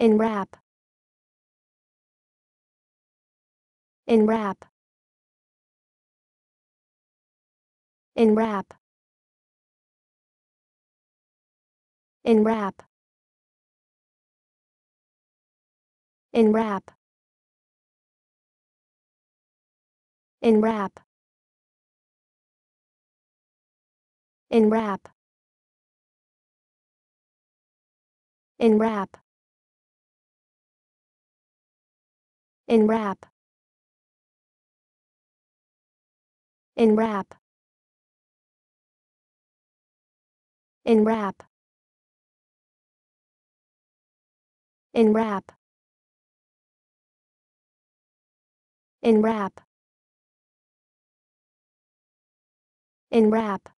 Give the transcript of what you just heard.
in rap in rap in rap in rap in rap in rap in rap in rap in rap in rap in rap in rap in rap in rap